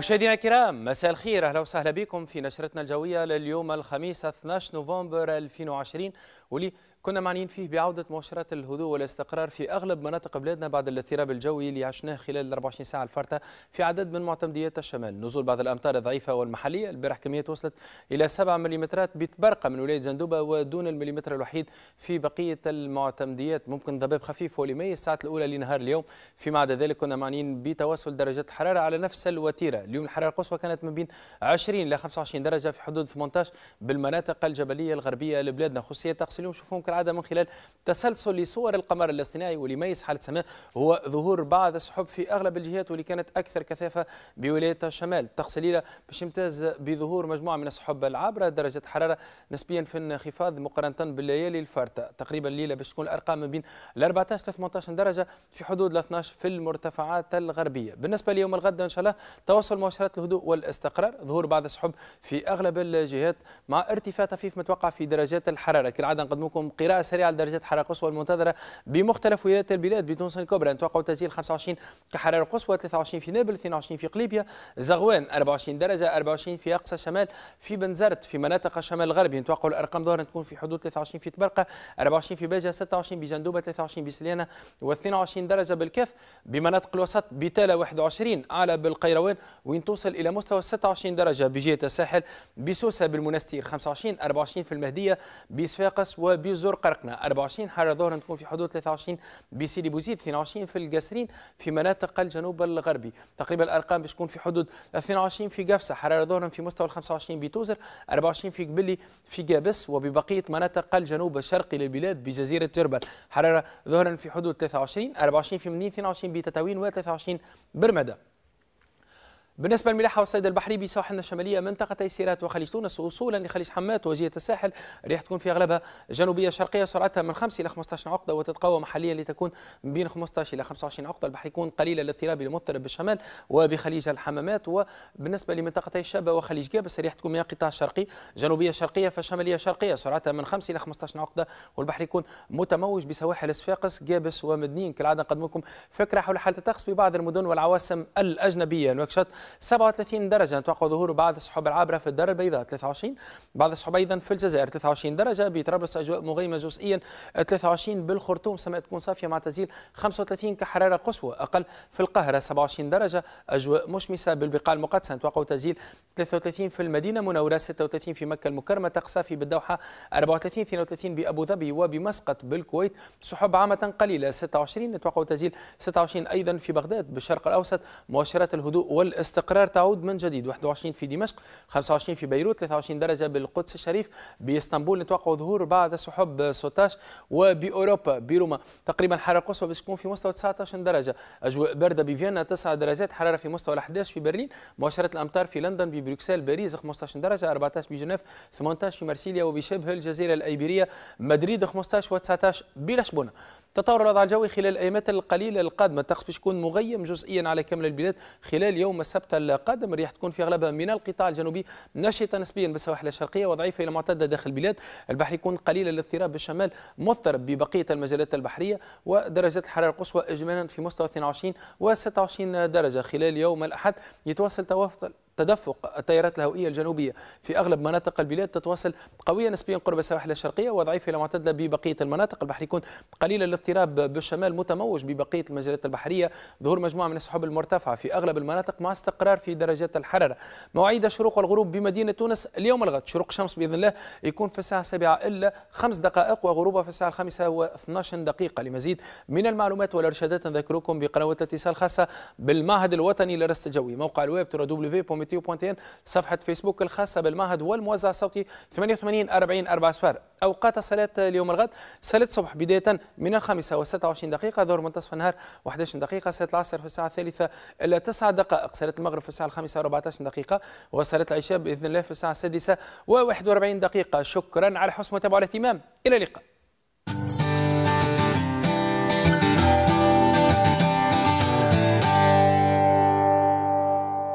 مشاهدينا الكرام مساء الخير اهلا وسهلا بكم في نشرتنا الجويه لليوم الخميس 12 نوفمبر 2020 واللي كنا معنيين فيه بعودة مؤشرات الهدوء والاستقرار في أغلب مناطق بلادنا بعد الاضطراب الجوي اللي عشناه خلال ال 24 ساعة الفارتة في عدد من معتمديات الشمال نزول بعض الأمطار الضعيفة والمحلية البارح كمية وصلت إلى 7 مليمترات بتبرقة من ولاية جندوبة ودون المليمتر الوحيد في بقية المعتمديات ممكن ضباب خفيف وليمي الساعات الأولى لنهار اليوم فيما عدا ذلك كنا معنيين بتواصل درجات الحرارة على نفس الوتيرة اليوم الحرارة القصوى كانت ما بين 20 إلى 25 درجة في حدود 18 بالمناطق الجبلية الغربية لبلادنا خصوصية تقصي اليوم شوفوهم كالعادة من خلال تسلسل لصور القمر الاصطناعي وليميز حالة السماء هو ظهور بعض السحب في أغلب الجهات واللي كانت أكثر كثافة بولاية الشمال الليلة باش يمتاز بظهور مجموعة من السحب العابرة درجة حرارة نسبيا في انخفاض مقارنة بالليالي الفارتة تقريبا الليلة باش تكون الأرقام ما بين ال 14 ل 18 درجة في حدود ال 12 في المرتفعات الغربية بالنسبة ليوم الغد إن شاء الله تواصل مؤشرات الهدوء والاستقرار ظهور بعض السحب في أغلب الجهات مع ارتفاع طفيف متوقع في درجات الحرارة كالعادة نقدم لكم قراءة سريعة لدرجة حرارة قصوى المنتظرة بمختلف ولايات البلاد بتونس الكبرى نتوقع تسجيل 25 كحرارة قصوى 23 في نابل 22 في قليبيا زغوان 24 درجة 24 في أقصى شمال في بنزرت في مناطق الشمال الغربي نتوقع الأرقام ظهرا تكون في حدود 23 في تبرقة 24 في باجة 26 بجندوبة 23 بسليانة و 22 درجة بالكاف بمناطق الوسط بتالا 21 أعلى بالقيروان وين توصل إلى مستوى 26 درجة بجهة الساحل بسوسة بالمنستير 25 24 في المهدية بصفاقس وبزر دور قرقنا 24 حراره ظهرا تكون في حدود 23 بسيدي بوزيد 22 في القسرين في مناطق الجنوب الغربي تقريبا الارقام باش تكون في حدود 22 في قفصه حراره ظهرا في مستوى 25 بتوزر 24 في قبلي في قابس وببقيه مناطق الجنوب الشرقي للبلاد بجزيره جربل حراره ظهرا في حدود 23 24 في منين 22 بتتاوين و23 برمده بالنسبة للملاحة والصيد البحري بسواحلنا الشمالية منطقتي سيرات وخليج تونس وصولا لخليج حمات وجهة الساحل ريح تكون في أغلبها جنوبية شرقية سرعتها من 5 إلى 15 عقدة وتتقوى محليا لتكون بين 15 إلى 25 عقدة البحر يكون قليل الاضطراب المضطرب بالشمال وبخليج الحمامات وبالنسبة لمنطقتي الشابة وخليج جابس ريح تكون من قطاع شرقي جنوبية شرقية فالشمالية شرقية سرعتها من 5 إلى 15 عقدة والبحر يكون متموج بسواحل صفاقس جابس ومدنين كالعادة نقدم لكم فكرة حول حالة الطقس ببعض المدن والعواصم الأجنبية نواكشوط 37 درجة نتوقع ظهور بعض السحب العابرة في الدار البيضاء 23 بعض السحب أيضا في الجزائر 23 درجة بطرابلس أجواء مغيمة جزئيا 23 بالخرطوم سماء تكون صافية مع تسجيل 35 كحرارة قصوى أقل في القاهرة 27 درجة أجواء مشمسة بالبقاع المقدسة نتوقع تسجيل 33 في المدينة المنورة 36 في مكة المكرمة تقصافي بالدوحة 34 32 بأبو ظبي وبمسقط بالكويت سحب عامة قليلة 26 نتوقع تسجيل 26 أيضا في بغداد بالشرق الأوسط مؤشرات الهدوء والاستقرار الاستقرار تعود من جديد 21 في دمشق 25 في بيروت 23 درجة بالقدس الشريف باسطنبول نتوقع ظهور بعض سحب 16 وبأوروبا بروما تقريبا حرارة قصوى باش تكون في مستوى 19 درجة أجواء باردة بفيينا 9 درجات حرارة في مستوى 11 في برلين مؤشرات الأمطار في لندن ببروكسل باريس 15 درجة 14 بجنيف 18 في مارسيليا وبشبه الجزيرة الأيبيرية مدريد 15 و19 بلشبونة تطور الوضع الجوي خلال الأيامات القليلة القادمة الطقس باش يكون مغيم جزئيا على كامل البلاد خلال يوم السبت القادم الرياح تكون في أغلبها من القطاع الجنوبي نشطة نسبيا بالسواحل الشرقية وضعيفة إلى معتدة داخل البلاد البحر يكون قليل الاضطراب بالشمال مضطرب ببقية المجالات البحرية ودرجات الحرارة القصوى إجمالا في مستوى 22 و 26 درجة خلال يوم الأحد يتواصل تواصل تدفق التيارات الهوائية الجنوبية في أغلب مناطق البلاد تتواصل قوية نسبيا قرب السواحل الشرقية وضعيفة إلى معتدلة ببقية المناطق البحر يكون قليل الاضطراب بالشمال متموج ببقية المجالات البحرية ظهور مجموعة من السحب المرتفعة في أغلب المناطق مع استقرار في درجات الحرارة مواعيد الشروق والغروب بمدينة تونس اليوم الغد شروق الشمس بإذن الله يكون في الساعة 7 إلا 5 دقائق وغروبها في الساعه 5 الخامسة و12 دقيقة لمزيد من المعلومات والإرشادات نذكركم بقنوات الاتصال الخاصه بالمعهد الوطني للرصد الجوي موقع الويب www كوميتي بوينتين صفحة فيسبوك الخاصة بالمعهد والموزع الصوتي 88 40 4 سفر أوقات صلاة اليوم الغد صلاة الصبح بداية من الخامسة و و26 دقيقة ظهر منتصف النهار 11 دقيقة صلاة العصر في الساعة الثالثة إلى 9 دقائق صلاة المغرب في الساعة الخامسة 14 دقيقة وصلاة العشاء بإذن الله في الساعة السادسة و41 دقيقة شكرا على حسن المتابعة والاهتمام إلى اللقاء